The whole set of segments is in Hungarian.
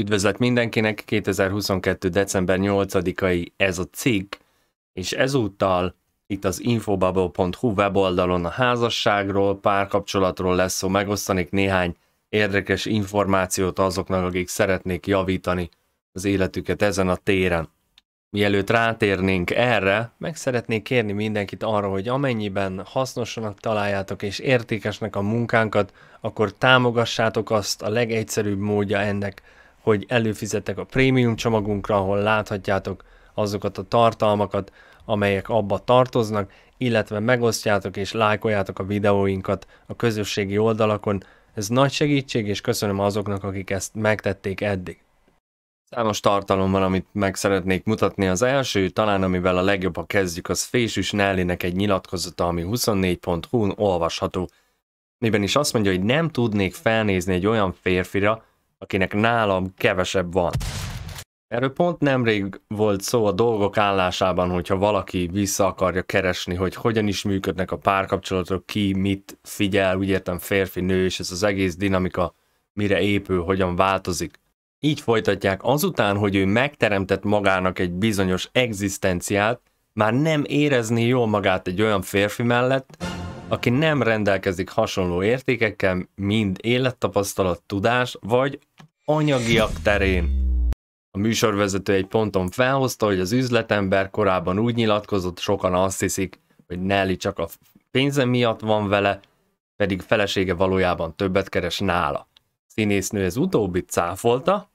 Üdvözlet mindenkinek, 2022. december 8-ai ez a cikk, és ezúttal itt az infobubble.hu weboldalon a házasságról, párkapcsolatról lesz szó, megosztanék néhány érdekes információt azoknak, akik szeretnék javítani az életüket ezen a téren. Mielőtt rátérnénk erre, meg szeretnék kérni mindenkit arra, hogy amennyiben hasznosanak találjátok és értékesnek a munkánkat, akkor támogassátok azt a legegyszerűbb módja ennek, hogy előfizetek a prémium csomagunkra, ahol láthatjátok azokat a tartalmakat, amelyek abba tartoznak, illetve megosztjátok és lájkoljátok a videóinkat a közösségi oldalakon. Ez nagy segítség, és köszönöm azoknak, akik ezt megtették eddig. Számos tartalom van, amit meg szeretnék mutatni. Az első, talán amivel a a kezdjük, az Fésűs Nellinek egy nyilatkozata, ami 24.hu-n olvasható, miben is azt mondja, hogy nem tudnék felnézni egy olyan férfira, akinek nálam kevesebb van. Erről pont nemrég volt szó a dolgok állásában, hogyha valaki vissza akarja keresni, hogy hogyan is működnek a párkapcsolatok, ki mit figyel, úgy értem férfi, nő, és ez az egész dinamika mire épül, hogyan változik. Így folytatják, azután, hogy ő megteremtett magának egy bizonyos egzisztenciát, már nem érezni jól magát egy olyan férfi mellett, aki nem rendelkezik hasonló értékekkel, mind élettapasztalat, tudás, vagy anyagiak terén. A műsorvezető egy ponton felhozta, hogy az üzletember korábban úgy nyilatkozott, sokan azt hiszik, hogy Nelly csak a pénze miatt van vele, pedig felesége valójában többet keres nála. Színésznő ez utóbbit cáfolta,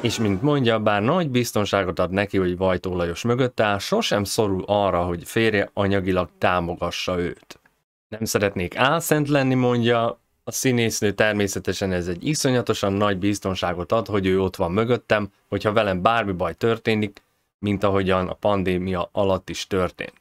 és mint mondja, bár nagy biztonságot ad neki, hogy Vajtó Lajos mögött áll, sosem szorul arra, hogy férje anyagilag támogassa őt. Nem szeretnék álszent lenni, mondja, a színésznő természetesen ez egy iszonyatosan nagy biztonságot ad, hogy ő ott van mögöttem, hogyha velem bármi baj történik, mint ahogyan a pandémia alatt is történt.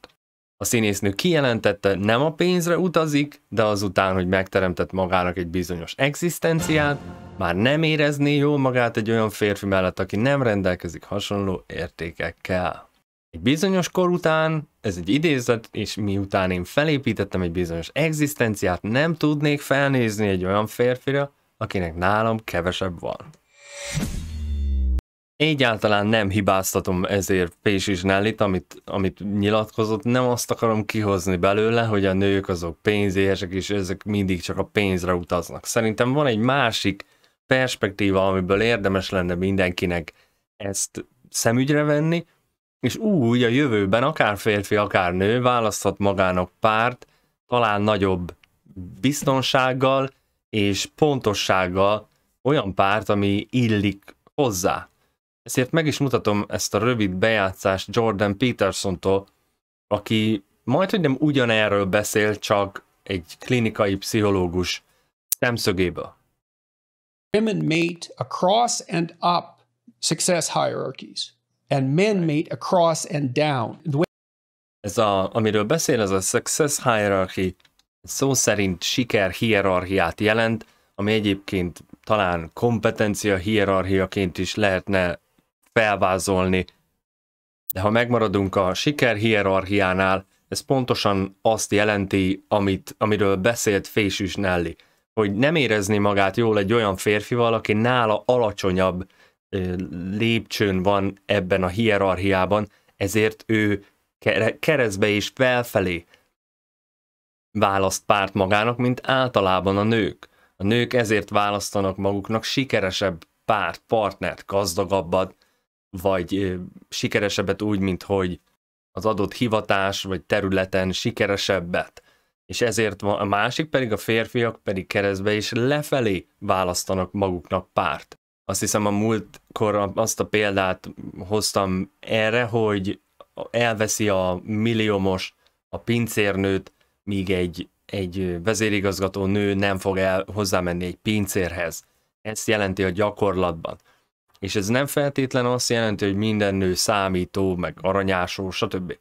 A színésznő kijelentette, nem a pénzre utazik, de azután, hogy megteremtett magának egy bizonyos egzisztenciát, már nem érezné jól magát egy olyan férfi mellett, aki nem rendelkezik hasonló értékekkel egy bizonyos kor után, ez egy idézet, és miután én felépítettem egy bizonyos egzisztenciát, nem tudnék felnézni egy olyan férfira, akinek nálam kevesebb van. Egyáltalán nem hibáztatom ezért Pésis Nellit, amit, amit nyilatkozott, nem azt akarom kihozni belőle, hogy a nők azok pénzéhesek, és ezek mindig csak a pénzre utaznak. Szerintem van egy másik perspektíva, amiből érdemes lenne mindenkinek ezt szemügyre venni, és úgy a jövőben akár férfi, akár nő választhat magának párt, talán nagyobb biztonsággal és pontossággal olyan párt, ami illik hozzá. Ezért meg is mutatom ezt a rövid bejátszást Jordan peterson Peterson-tól, aki majd, hogy nem ugyanerről beszél, csak egy klinikai pszichológus szemszögéből. Women mate across and up success hierarchies and men mate across and down. Ez a, amiről beszél, ez a success hierarchy szó szerint siker hierarchiát jelent, ami egyébként talán kompetencia hierarchiaként is lehetne felvázolni. De ha megmaradunk a siker hierarchiánál, ez pontosan azt jelenti, amit, amiről beszélt Fésűs Nelly, hogy nem érezni magát jól egy olyan férfival, aki nála alacsonyabb lépcsőn van ebben a hierarchiában, ezért ő keresztbe és felfelé választ párt magának, mint általában a nők. A nők ezért választanak maguknak sikeresebb párt, partnert, gazdagabbat, vagy sikeresebbet úgy, mint hogy az adott hivatás vagy területen sikeresebbet. És ezért a másik pedig, a férfiak pedig keresztbe és lefelé választanak maguknak párt azt hiszem a múltkor azt a példát hoztam erre, hogy elveszi a milliómos a pincérnőt, míg egy, egy vezérigazgató nő nem fog el hozzámenni egy pincérhez. Ezt jelenti a gyakorlatban. És ez nem feltétlen azt jelenti, hogy minden nő számító, meg aranyásó, stb.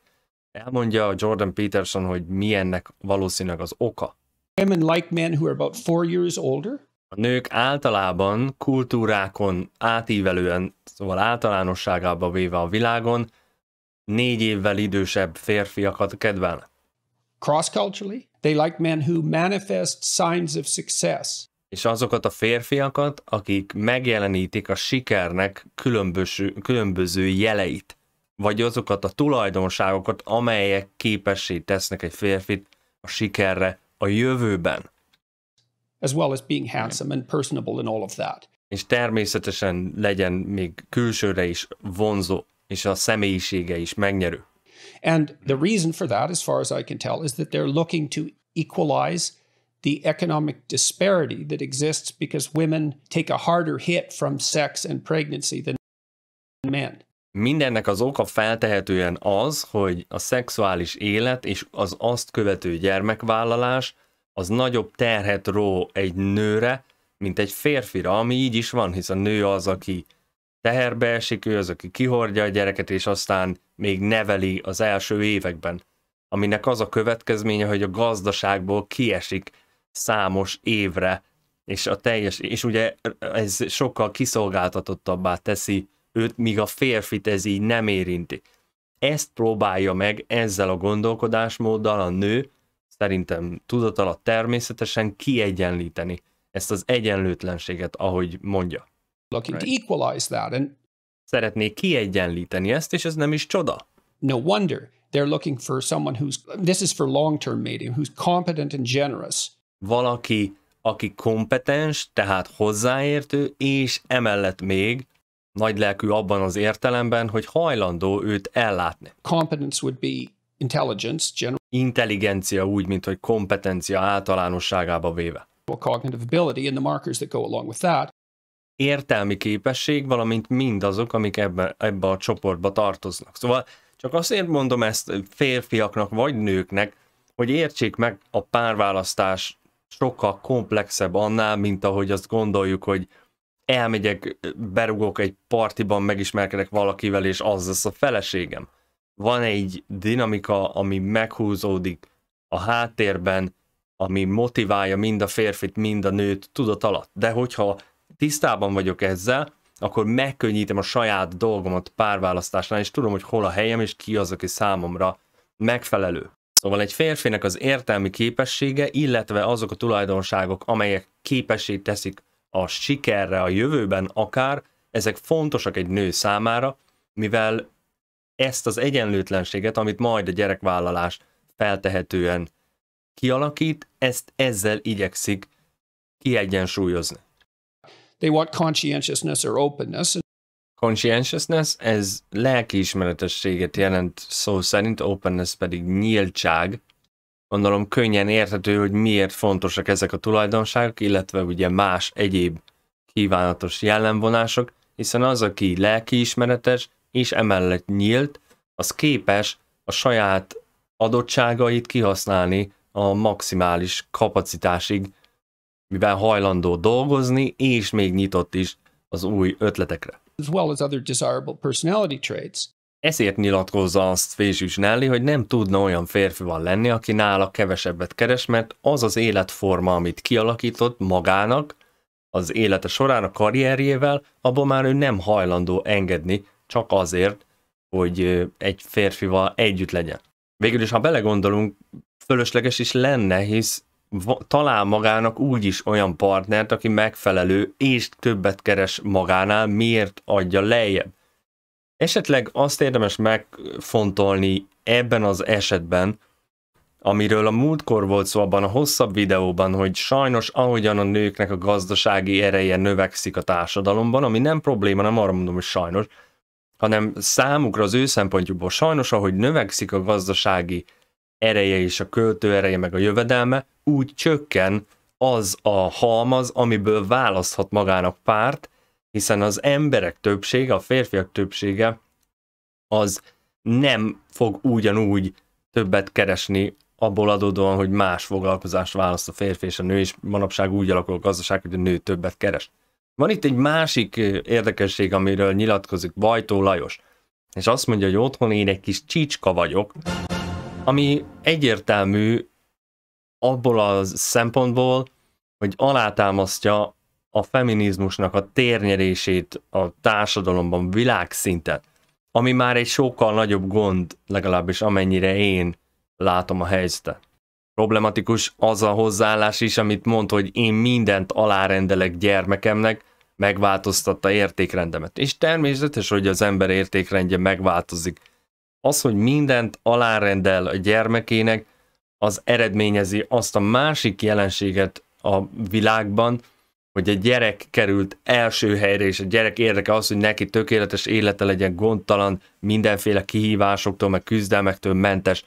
Elmondja Jordan Peterson, hogy milyennek valószínűleg az oka. Women like men who are about four years older a nők általában kultúrákon átívelően, szóval általánosságába véve a világon, négy évvel idősebb férfiakat kedvelnek. Cross-culturally, they like men who manifest signs of success. És azokat a férfiakat, akik megjelenítik a sikernek különböző, különböző jeleit, vagy azokat a tulajdonságokat, amelyek képessé tesznek egy férfit a sikerre a jövőben as well as being handsome and personable and all of that. És természetesen legyen még külsőre is vonzó, és a személyisége is megnyerő. And the reason for that, as far as I can tell, is that they're looking to equalize the economic disparity that exists because women take a harder hit from sex and pregnancy than men. Mindennek az oka feltehetően az, hogy a szexuális élet és az azt követő gyermekvállalás az nagyobb terhet ró egy nőre, mint egy férfira, ami így is van, hisz a nő az, aki teherbe esik, ő az, aki kihordja a gyereket, és aztán még neveli az első években, aminek az a következménye, hogy a gazdaságból kiesik számos évre, és a teljes, és ugye ez sokkal kiszolgáltatottabbá teszi őt, míg a férfit ez így nem érinti. Ezt próbálja meg ezzel a gondolkodásmóddal a nő, szerintem tudatalat természetesen kiegyenlíteni ezt az egyenlőtlenséget, ahogy mondja. Looking right. to equalize that. And Szeretné kiegyenlíteni ezt, és ez nem is csoda. No wonder they're looking for someone who's, this is for long-term medium, who's competent and generous. Valaki, aki kompetens, tehát hozzáértő, és emellett még nagy lelkű abban az értelemben, hogy hajlandó őt ellátni. Competence would be intelligence, general Intelligencia úgy, mint hogy kompetencia általánosságába véve. cognitive ability and the markers that go along with that. Értelmi képesség, valamint mindazok, amik ebbe, ebbe a csoportba tartoznak. Szóval csak azért mondom ezt férfiaknak vagy nőknek, hogy értsék meg a párválasztás sokkal komplexebb annál, mint ahogy azt gondoljuk, hogy elmegyek, berugok egy partiban, megismerkedek valakivel, és az lesz a feleségem van egy dinamika, ami meghúzódik a háttérben, ami motiválja mind a férfit, mind a nőt tudat alatt. De hogyha tisztában vagyok ezzel, akkor megkönnyítem a saját dolgomat párválasztásnál, és tudom, hogy hol a helyem, és ki az, aki számomra megfelelő. Szóval egy férfinek az értelmi képessége, illetve azok a tulajdonságok, amelyek képessé teszik a sikerre a jövőben akár, ezek fontosak egy nő számára, mivel ezt az egyenlőtlenséget, amit majd a gyerekvállalás feltehetően kialakít, ezt ezzel igyekszik kiegyensúlyozni. They want conscientiousness or openness. Conscientiousness, ez lelkiismeretességet jelent szó szerint, openness pedig nyíltság. Gondolom könnyen érthető, hogy miért fontosak ezek a tulajdonságok, illetve ugye más egyéb kívánatos jellemvonások, hiszen az, aki lelkiismeretes, és emellett nyílt, az képes a saját adottságait kihasználni a maximális kapacitásig, mivel hajlandó dolgozni, és még nyitott is az új ötletekre. As well as other desirable personality traits. Ezért nyilatkozza azt Fésűs Nelly, hogy nem tudna olyan férfival lenni, aki nála kevesebbet keres, mert az az életforma, amit kialakított magának, az élete során a karrierjével, abban már ő nem hajlandó engedni, csak azért, hogy egy férfival együtt legyen. Végül is, ha belegondolunk, fölösleges is lenne, hisz talál magának úgy is olyan partnert, aki megfelelő és többet keres magánál, miért adja lejjebb. Esetleg azt érdemes megfontolni ebben az esetben, amiről a múltkor volt szó abban a hosszabb videóban, hogy sajnos ahogyan a nőknek a gazdasági ereje növekszik a társadalomban, ami nem probléma, nem arra mondom, hogy sajnos, hanem számukra az ő szempontjukból sajnos, ahogy növekszik a gazdasági ereje és a költő ereje meg a jövedelme, úgy csökken az a halmaz, amiből választhat magának párt, hiszen az emberek többsége, a férfiak többsége az nem fog ugyanúgy többet keresni abból adódóan, hogy más foglalkozást választ a férfi és a nő, és manapság úgy alakul a gazdaság, hogy a nő többet keres. Van itt egy másik érdekesség, amiről nyilatkozik Bajtó Lajos, és azt mondja, hogy otthon én egy kis csícska vagyok, ami egyértelmű abból a szempontból, hogy alátámasztja a feminizmusnak a térnyerését a társadalomban világszinten, ami már egy sokkal nagyobb gond, legalábbis amennyire én látom a helyzetet problematikus az a hozzáállás is, amit mond, hogy én mindent alárendelek gyermekemnek, megváltoztatta értékrendemet. És természetes, hogy az ember értékrendje megváltozik. Az, hogy mindent alárendel a gyermekének, az eredményezi azt a másik jelenséget a világban, hogy a gyerek került első helyre, és a gyerek érdeke az, hogy neki tökéletes élete legyen, gondtalan, mindenféle kihívásoktól, meg küzdelmektől mentes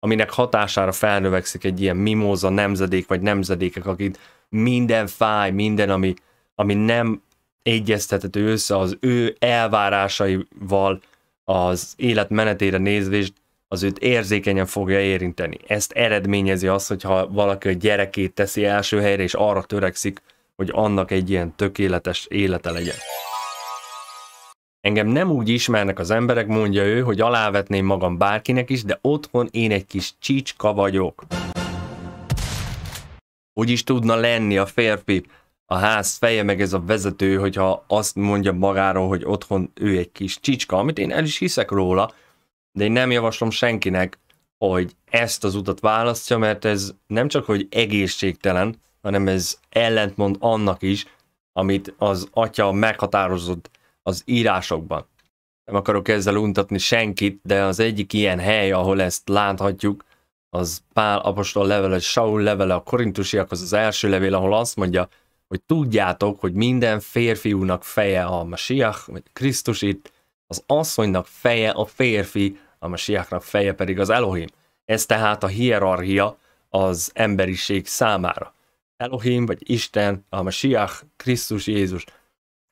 aminek hatására felnövekszik egy ilyen mimóza nemzedék, vagy nemzedékek, akik minden fáj, minden, ami, ami nem egyeztethető össze az ő elvárásaival az élet menetére nézvést, az őt érzékenyen fogja érinteni. Ezt eredményezi az, hogyha valaki a gyerekét teszi első helyre, és arra törekszik, hogy annak egy ilyen tökéletes élete legyen. Engem nem úgy ismernek az emberek, mondja ő, hogy alávetném magam bárkinek is, de otthon én egy kis csicska vagyok. Úgy is tudna lenni a férfi, a ház feje meg ez a vezető, hogyha azt mondja magáról, hogy otthon ő egy kis csicska, amit én el is hiszek róla, de én nem javaslom senkinek, hogy ezt az utat választja, mert ez nem csak, hogy egészségtelen, hanem ez ellentmond annak is, amit az atya meghatározott az írásokban. Nem akarok ezzel untatni senkit, de az egyik ilyen hely, ahol ezt láthatjuk, az Pál apostol levele, Saul levele a korintusiakhoz az első levél, ahol azt mondja, hogy tudjátok, hogy minden férfiúnak feje a Masiach, vagy Krisztus itt, az asszonynak feje a férfi, a Masiachnak feje pedig az Elohim. Ez tehát a hierarchia az emberiség számára. Elohim vagy Isten, a Masiach, Krisztus Jézus –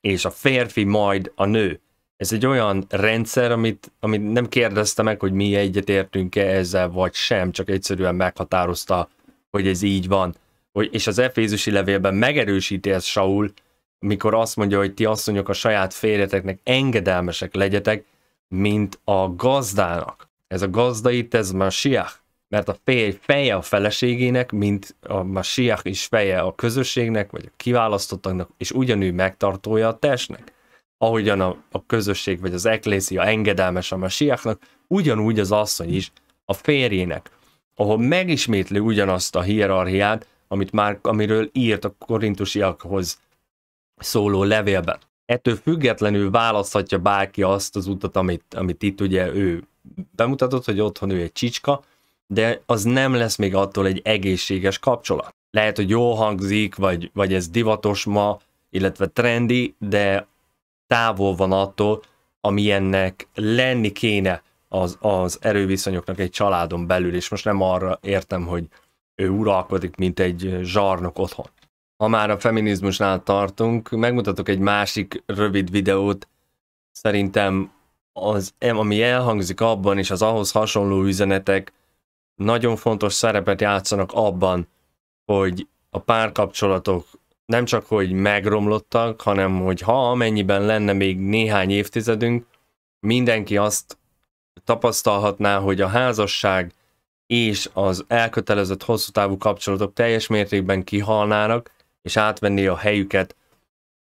és a férfi, majd a nő. Ez egy olyan rendszer, amit, amit nem kérdezte meg, hogy mi egyetértünk-e ezzel, vagy sem, csak egyszerűen meghatározta, hogy ez így van. hogy És az Efézusi levélben megerősíti ezt Saul, mikor azt mondja, hogy ti asszonyok a saját férjeteknek engedelmesek legyetek, mint a gazdának. Ez a gazda itt, ez siach mert a férj feje a feleségének, mint a Masiach is feje a közösségnek, vagy a kiválasztottaknak, és ugyanúgy megtartója a testnek. Ahogyan a, a közösség, vagy az eklészia engedelmes a Masiachnak, ugyanúgy az asszony is a férjének, ahol megismétli ugyanazt a hierarchiát, amit már, amiről írt a korintusiakhoz szóló levélben. Ettől függetlenül választhatja bárki azt az utat, amit, amit itt ugye ő bemutatott, hogy otthon ő egy csicska, de az nem lesz még attól egy egészséges kapcsolat. Lehet, hogy jól hangzik, vagy, vagy ez divatos ma, illetve trendi, de távol van attól, ami ennek lenni kéne az, az erőviszonyoknak egy családon belül, és most nem arra értem, hogy ő uralkodik, mint egy zsarnok otthon. Ha már a feminizmusnál tartunk, megmutatok egy másik rövid videót, szerintem az, ami elhangzik abban, és az ahhoz hasonló üzenetek nagyon fontos szerepet játszanak abban, hogy a párkapcsolatok nem csak hogy megromlottak, hanem hogy ha amennyiben lenne még néhány évtizedünk, mindenki azt tapasztalhatná, hogy a házasság és az elkötelezett hosszú távú kapcsolatok teljes mértékben kihalnának, és átvenné a helyüket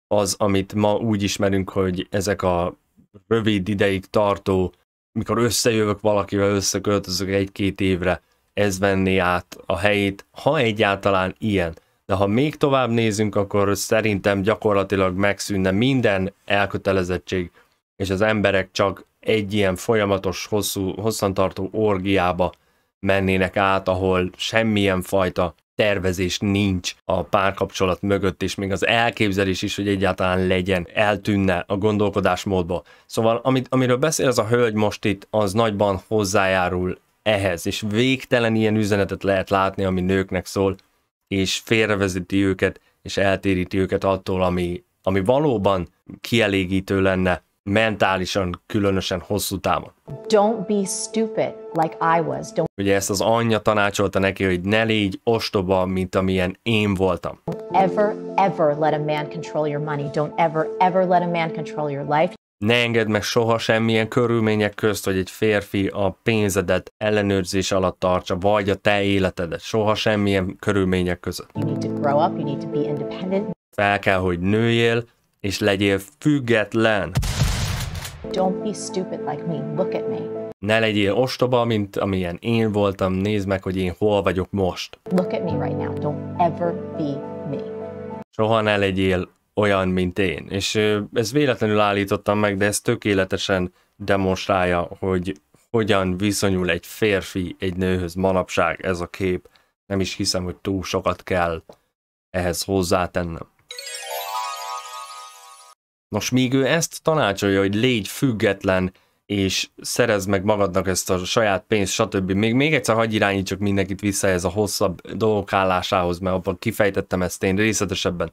az, amit ma úgy ismerünk, hogy ezek a rövid ideig tartó mikor összejövök valakivel, összeköltözök egy-két évre, ez venni át a helyét, ha egyáltalán ilyen. De ha még tovább nézünk, akkor szerintem gyakorlatilag megszűnne minden elkötelezettség, és az emberek csak egy ilyen folyamatos, hosszú, hosszantartó orgiába mennének át, ahol semmilyen fajta tervezés nincs a párkapcsolat mögött, és még az elképzelés is, hogy egyáltalán legyen, eltűnne a gondolkodásmódba. Szóval amit, amiről beszél ez a hölgy most itt, az nagyban hozzájárul ehhez, és végtelen ilyen üzenetet lehet látni, ami nőknek szól, és félrevezeti őket, és eltéríti őket attól, ami, ami valóban kielégítő lenne mentálisan, különösen hosszú távon. Don't be stupid like I was. Don't... Ugye ezt az anyja tanácsolta neki, hogy ne légy ostoba, mint amilyen én voltam. Ever, ever let a man control your money. Don't ever, ever let a man control your life. Ne engedd meg soha semmilyen körülmények közt, hogy egy férfi a pénzedet ellenőrzés alatt tartsa, vagy a te életedet. Soha semmilyen körülmények között. You need to grow up, you need to be independent. Fel kell, hogy nőjél, és legyél független. Don't be stupid like me. Look at me. Ne legyél ostoba, mint amilyen én voltam, nézd meg, hogy én hol vagyok most. Look at me right now, don't ever be me. Soha ne legyél olyan, mint én. És ez véletlenül állítottam meg, de ez tökéletesen demonstrálja, hogy hogyan viszonyul egy férfi egy nőhöz manapság ez a kép. Nem is hiszem, hogy túl sokat kell ehhez hozzátennem. Nos, míg ő ezt tanácsolja, hogy légy független, és szerez meg magadnak ezt a saját pénzt, stb. Még, még egyszer hagyj irányítsak mindenkit vissza ez a hosszabb dolgok állásához, mert abban kifejtettem ezt én részletesebben.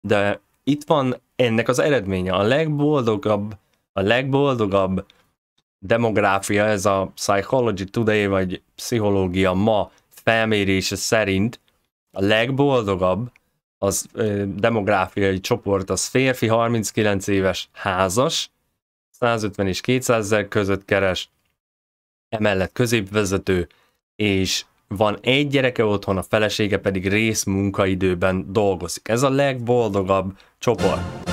De itt van ennek az eredménye, a legboldogabb, a legboldogabb demográfia, ez a Psychology Today, vagy pszichológia ma felmérése szerint a legboldogabb az ö, demográfiai csoport az férfi, 39 éves, házas, 150 és 200 ezer között keres, emellett középvezető, és van egy gyereke otthon, a felesége pedig részmunkaidőben dolgozik. Ez a legboldogabb csoport.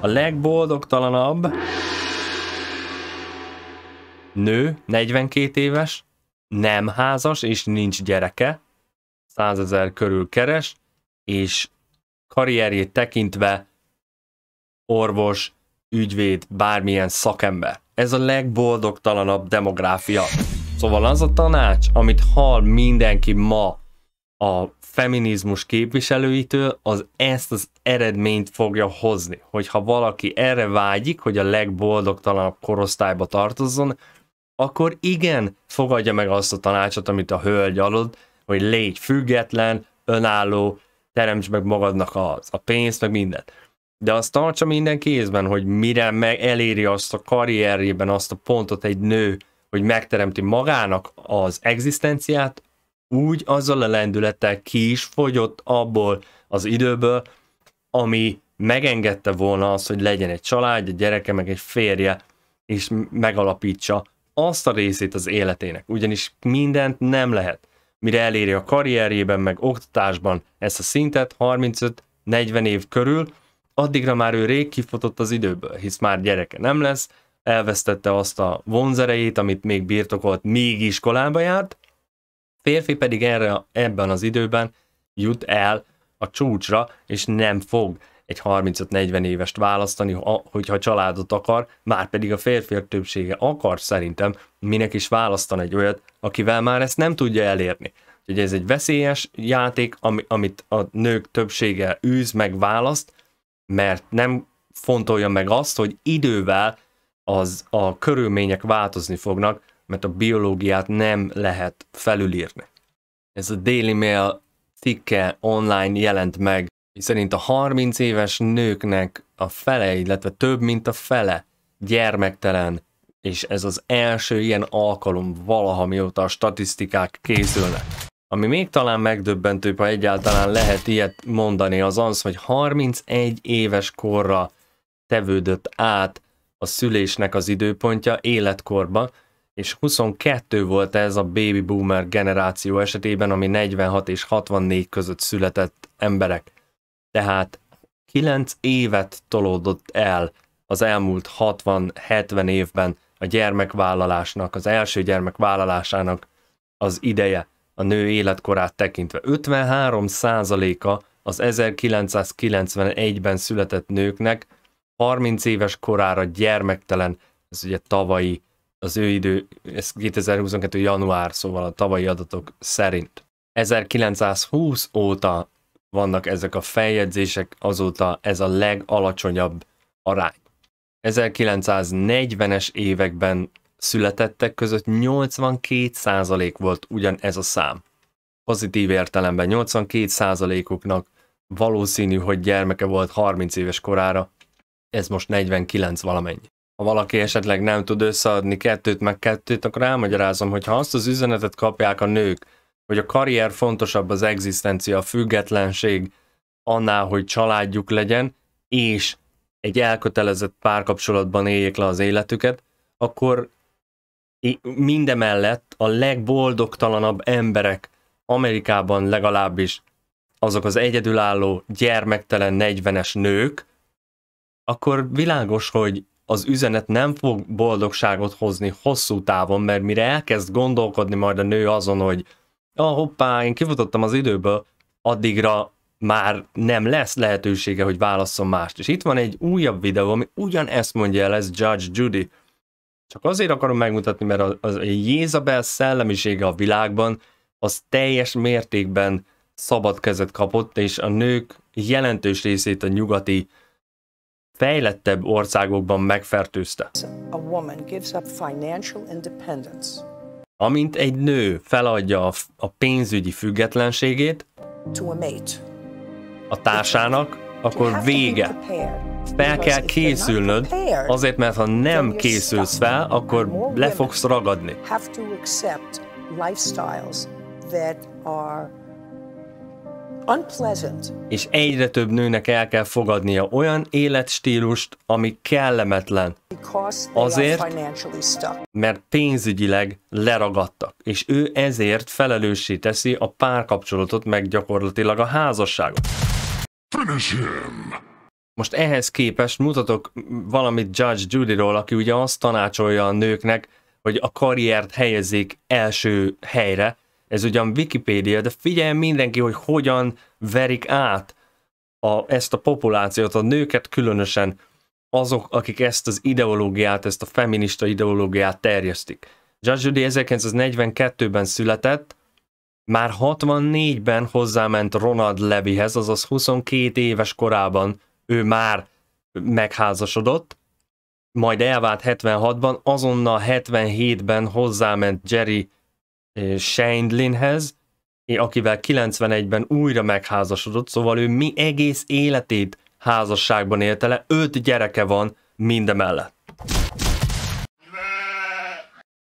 A legboldogtalanabb nő, 42 éves, nem házas és nincs gyereke, 100 ezer körül keres, és karrierjét tekintve orvos, ügyvéd, bármilyen szakember. Ez a legboldogtalanabb demográfia. Szóval az a tanács, amit hall mindenki ma a feminizmus képviselőitől, az ezt az eredményt fogja hozni. Hogyha valaki erre vágyik, hogy a legboldogtalanabb korosztályba tartozzon, akkor igen, fogadja meg azt a tanácsot, amit a hölgy adott, hogy légy független, önálló, teremts meg magadnak az, a pénzt, meg mindent. De azt tartsa minden kézben, hogy mire meg eléri azt a karrierjében azt a pontot egy nő, hogy megteremti magának az egzisztenciát, úgy azzal a lendülettel ki is fogyott abból az időből, ami megengedte volna azt, hogy legyen egy család, egy gyereke, meg egy férje, és megalapítsa azt a részét az életének. Ugyanis mindent nem lehet mire eléri a karrierjében, meg oktatásban ezt a szintet 35-40 év körül, addigra már ő rég kifutott az időből, hisz már gyereke nem lesz, elvesztette azt a vonzerejét, amit még birtokolt, még iskolába járt, férfi pedig erre, ebben az időben jut el a csúcsra, és nem fog egy 35-40 évest választani, hogyha családot akar, már pedig a férfiak többsége akar szerintem, minek is választan egy olyat, akivel már ezt nem tudja elérni. Úgyhogy ez egy veszélyes játék, ami, amit a nők többsége űz, meg választ, mert nem fontolja meg azt, hogy idővel az a körülmények változni fognak, mert a biológiát nem lehet felülírni. Ez a Daily Mail cikke online jelent meg szerint a 30 éves nőknek a fele, illetve több, mint a fele gyermektelen, és ez az első ilyen alkalom valaha mióta a statisztikák készülnek. Ami még talán megdöbbentőbb, ha egyáltalán lehet ilyet mondani, az az, hogy 31 éves korra tevődött át a szülésnek az időpontja életkorba, és 22 volt ez a baby boomer generáció esetében, ami 46 és 64 között született emberek. Tehát 9 évet tolódott el az elmúlt 60-70 évben a gyermekvállalásnak, az első gyermekvállalásának az ideje a nő életkorát tekintve. 53 százaléka az 1991-ben született nőknek 30 éves korára gyermektelen, ez ugye tavalyi, az ő idő, ez 2022. január, szóval a tavalyi adatok szerint. 1920 óta vannak ezek a feljegyzések, azóta ez a legalacsonyabb arány. 1940-es években születettek között 82% volt ugyan ez a szám. Pozitív értelemben 82%-uknak valószínű, hogy gyermeke volt 30 éves korára, ez most 49 valamennyi. Ha valaki esetleg nem tud összeadni kettőt meg kettőt, akkor elmagyarázom, hogy ha azt az üzenetet kapják a nők, hogy a karrier fontosabb az egzisztencia, a függetlenség annál, hogy családjuk legyen, és egy elkötelezett párkapcsolatban éljék le az életüket, akkor mindemellett a legboldogtalanabb emberek Amerikában legalábbis azok az egyedülálló, gyermektelen 40-es nők, akkor világos, hogy az üzenet nem fog boldogságot hozni hosszú távon, mert mire elkezd gondolkodni majd a nő azon, hogy ah, hoppá, én kifutottam az időből, addigra már nem lesz lehetősége, hogy válasszon mást. És itt van egy újabb videó, ami ugyanezt mondja el, ez Judge Judy. Csak azért akarom megmutatni, mert a, a Jézabel szellemisége a világban az teljes mértékben szabad kezet kapott, és a nők jelentős részét a nyugati fejlettebb országokban megfertőzte. A woman gives up financial independence Amint egy nő feladja a, pénzügyi függetlenségét a társának, akkor vége. Fel kell készülnöd, azért mert ha nem készülsz fel, akkor le fogsz ragadni. És egyre több nőnek el kell fogadnia olyan életstílust, ami kellemetlen, Azért, mert pénzügyileg leragadtak, és ő ezért felelőssé teszi a párkapcsolatot, meg gyakorlatilag a házasságot. Most ehhez képest mutatok valamit Judge Judy-ról, aki ugye azt tanácsolja a nőknek, hogy a karriert helyezzék első helyre. Ez ugyan Wikipédia, de figyelj mindenki, hogy hogyan verik át a, ezt a populációt, a nőket különösen azok, akik ezt az ideológiát, ezt a feminista ideológiát terjesztik. Judge Judy 1942-ben született, már 64-ben hozzáment Ronald Levyhez, azaz 22 éves korában ő már megházasodott, majd elvált 76-ban, azonnal 77-ben hozzáment Jerry eh, Sheindlinhez, akivel 91-ben újra megházasodott, szóval ő mi egész életét házasságban élte le, öt gyereke van mindemellett.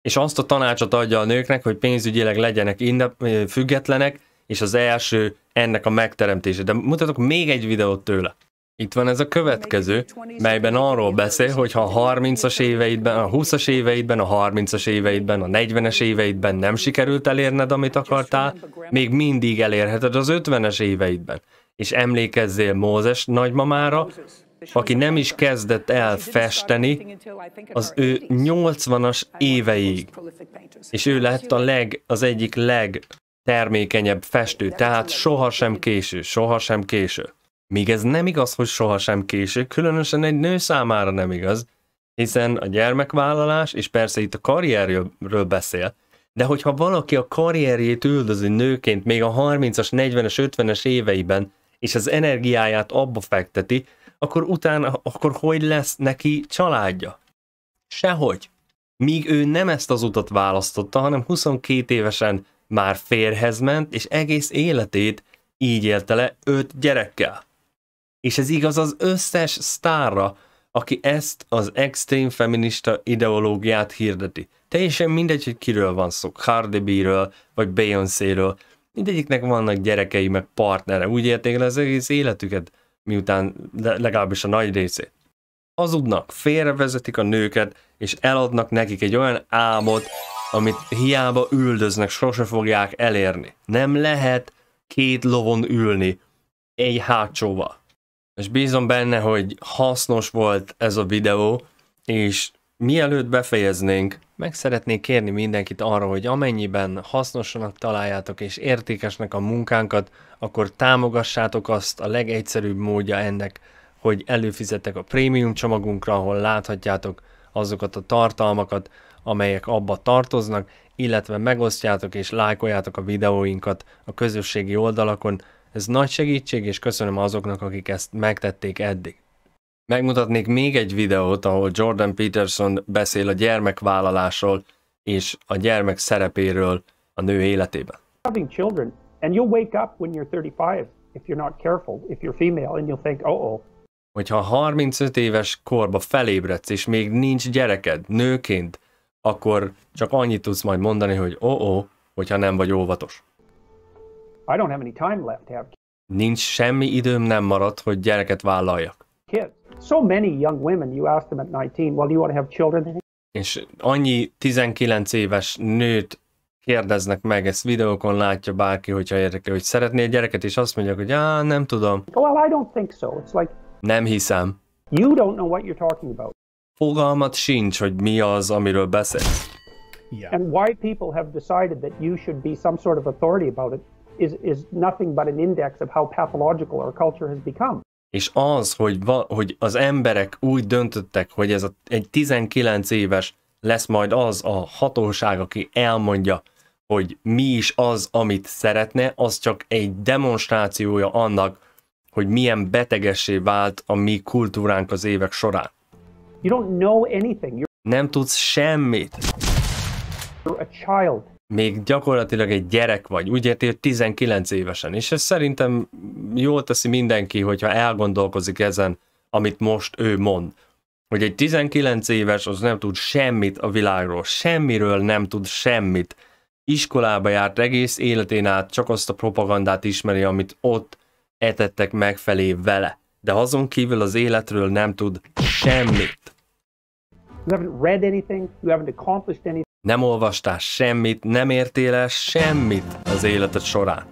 És azt a tanácsot adja a nőknek, hogy pénzügyileg legyenek indep- függetlenek, és az első ennek a megteremtése. De mutatok még egy videót tőle. Itt van ez a következő, melyben arról beszél, hogy ha a 30-as éveidben, a 20-as éveidben, a 30-as éveidben, a 40-es éveidben nem sikerült elérned, amit akartál, még mindig elérheted az 50-es éveidben és emlékezzél Mózes nagymamára, aki nem is kezdett el festeni az ő 80-as éveig, és ő lett a leg, az egyik legtermékenyebb festő, tehát sohasem késő, sohasem késő. Míg ez nem igaz, hogy sohasem késő, különösen egy nő számára nem igaz, hiszen a gyermekvállalás, és persze itt a karrierről beszél, de hogyha valaki a karrierjét üldözi nőként még a 30-as, 40-es, 50-es éveiben, és az energiáját abba fekteti, akkor utána, akkor hogy lesz neki családja? Sehogy. Míg ő nem ezt az utat választotta, hanem 22 évesen már férhez ment, és egész életét így élte le öt gyerekkel. És ez igaz az összes sztárra, aki ezt az extrém feminista ideológiát hirdeti. Teljesen mindegy, hogy kiről van szó, Cardi B-ről, vagy Beyoncé-ről, mindegyiknek vannak gyerekei, meg partnere, úgy érték le az egész életüket, miután legalábbis a nagy részét. Azudnak, félrevezetik a nőket, és eladnak nekik egy olyan álmot, amit hiába üldöznek, sose fogják elérni. Nem lehet két lovon ülni, egy hátsóval. És bízom benne, hogy hasznos volt ez a videó, és Mielőtt befejeznénk, meg szeretnék kérni mindenkit arra, hogy amennyiben hasznosanak találjátok és értékesnek a munkánkat, akkor támogassátok azt a legegyszerűbb módja ennek, hogy előfizetek a prémium csomagunkra, ahol láthatjátok azokat a tartalmakat, amelyek abba tartoznak, illetve megosztjátok és lájkoljátok a videóinkat a közösségi oldalakon. Ez nagy segítség, és köszönöm azoknak, akik ezt megtették eddig. Megmutatnék még egy videót, ahol Jordan Peterson beszél a gyermekvállalásról és a gyermek szerepéről a nő életében. Having children, and you'll wake up when you're 35 if you're not careful, if you're female, and you'll think, oh, oh. Hogyha 35 éves korba felébredsz, és még nincs gyereked nőként, akkor csak annyit tudsz majd mondani, hogy ó, oh, oh, hogyha nem vagy óvatos. I don't have any time left to have Nincs semmi időm nem maradt, hogy gyereket vállaljak. Kids. So many young women, you ask them at 19, well, do you want to have children? És annyi 19 éves nőt kérdeznek meg, ezt videókon látja bárki, hogyha érdekel, hogy szeretnél gyereket, és azt mondják, hogy á, nem tudom. Well, I don't think so. It's like, nem hiszem. You don't know what you're talking about. Fogalmat sincs, hogy mi az, amiről beszélsz. Yeah. And why people have decided that you should be some sort of authority about it is, is nothing but an index of how pathological our culture has become és az, hogy, va, hogy az emberek úgy döntöttek, hogy ez a, egy 19 éves lesz majd az a hatóság, aki elmondja, hogy mi is az, amit szeretne, az csak egy demonstrációja annak, hogy milyen betegessé vált a mi kultúránk az évek során. You don't know anything. You're... Nem tudsz semmit. You're a child még gyakorlatilag egy gyerek vagy, úgy érti, hogy 19 évesen, és ez szerintem jól teszi mindenki, hogyha elgondolkozik ezen, amit most ő mond. Hogy egy 19 éves az nem tud semmit a világról, semmiről nem tud semmit. Iskolába járt egész életén át, csak azt a propagandát ismeri, amit ott etettek megfelé vele. De azon kívül az életről nem tud semmit. You haven't read anything, you haven't accomplished anything. Nem olvastál semmit, nem értél el semmit az életed során.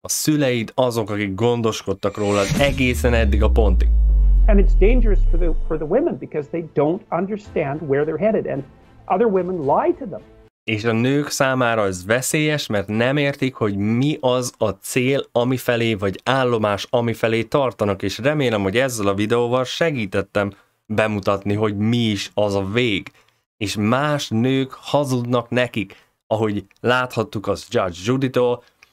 A szüleid azok, akik gondoskodtak rólad egészen eddig a pontig. And it's dangerous for the for the women because they don't understand where they're headed and other women lie to them. És a nők számára ez veszélyes, mert nem értik, hogy mi az a cél, ami felé, vagy állomás, ami felé tartanak, és remélem, hogy ezzel a videóval segítettem bemutatni, hogy mi is az a vég. És más nők hazudnak nekik, ahogy láthattuk az Judge judy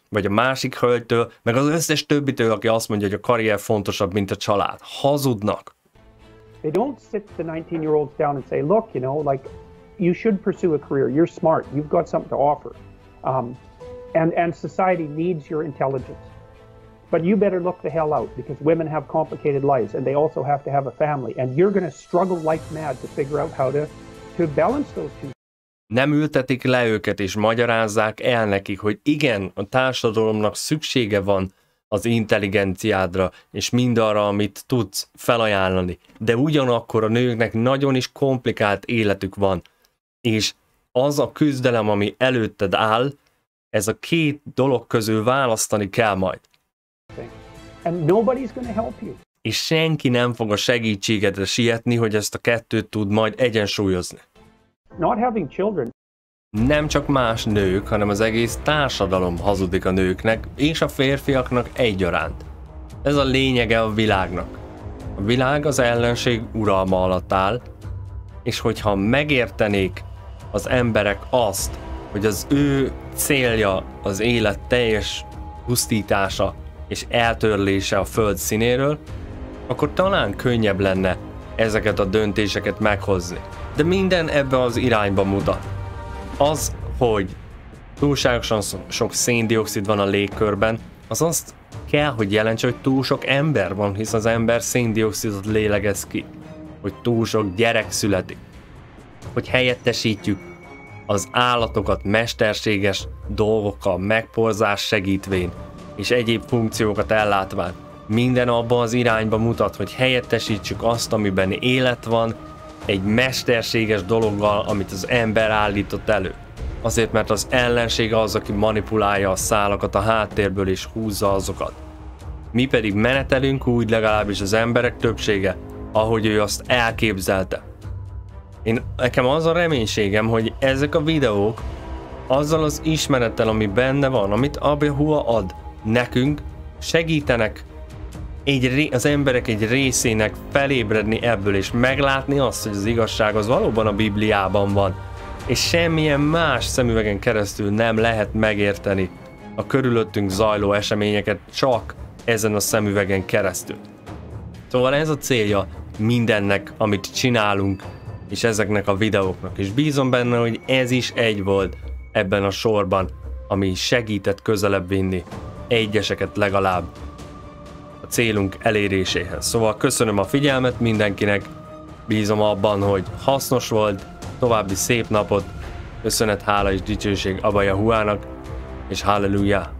vagy a másik hölgytől, meg az összes többitől, aki azt mondja, hogy a karrier fontosabb, mint a család. Hazudnak. They don't sit the 19-year-olds down and say, look, you know, like, you should pursue a career. You're smart. You've got something to offer. Um, and, and society needs your intelligence. But you better look the hell out because women have complicated lives and they also have to have a family. And you're going to struggle like mad to figure out how to, to balance those two. Nem ültetik le őket és magyarázzák el nekik, hogy igen, a társadalomnak szüksége van az intelligenciádra, és mindarra, amit tudsz felajánlani. De ugyanakkor a nőknek nagyon is komplikált életük van. És az a küzdelem, ami előtted áll, ez a két dolog közül választani kell majd. És senki nem fog a segítségedre sietni, hogy ezt a kettőt tud majd egyensúlyozni. Not having children. Nem csak más nők, hanem az egész társadalom hazudik a nőknek és a férfiaknak egyaránt. Ez a lényege a világnak. A világ az ellenség uralma alatt áll, és hogyha megértenék az emberek azt, hogy az ő célja az élet teljes pusztítása, és eltörlése a föld színéről, akkor talán könnyebb lenne ezeket a döntéseket meghozni. De minden ebbe az irányba mutat. Az, hogy túlságosan sok széndiokszid van a légkörben, az azt kell, hogy jelentse, hogy túl sok ember van, hisz az ember széndiokszidot lélegez ki. Hogy túl sok gyerek születik. Hogy helyettesítjük az állatokat mesterséges dolgokkal megporzás segítvén, és egyéb funkciókat ellátván. Minden abban az irányba mutat, hogy helyettesítsük azt, amiben élet van, egy mesterséges dologgal, amit az ember állított elő. Azért, mert az ellensége az, aki manipulálja a szálakat a háttérből és húzza azokat. Mi pedig menetelünk úgy legalábbis az emberek többsége, ahogy ő azt elképzelte. Én, nekem az a reménységem, hogy ezek a videók azzal az ismerettel, ami benne van, amit Abehua ad, nekünk segítenek egy, az emberek egy részének felébredni ebből, és meglátni azt, hogy az igazság az valóban a Bibliában van, és semmilyen más szemüvegen keresztül nem lehet megérteni a körülöttünk zajló eseményeket, csak ezen a szemüvegen keresztül. Szóval ez a célja mindennek, amit csinálunk, és ezeknek a videóknak, és bízom benne, hogy ez is egy volt ebben a sorban, ami segített közelebb vinni egyeseket legalább a célunk eléréséhez. Szóval köszönöm a figyelmet mindenkinek, bízom abban, hogy hasznos volt, további szép napot, köszönet, hála és dicsőség Abaya Huának, és halleluja!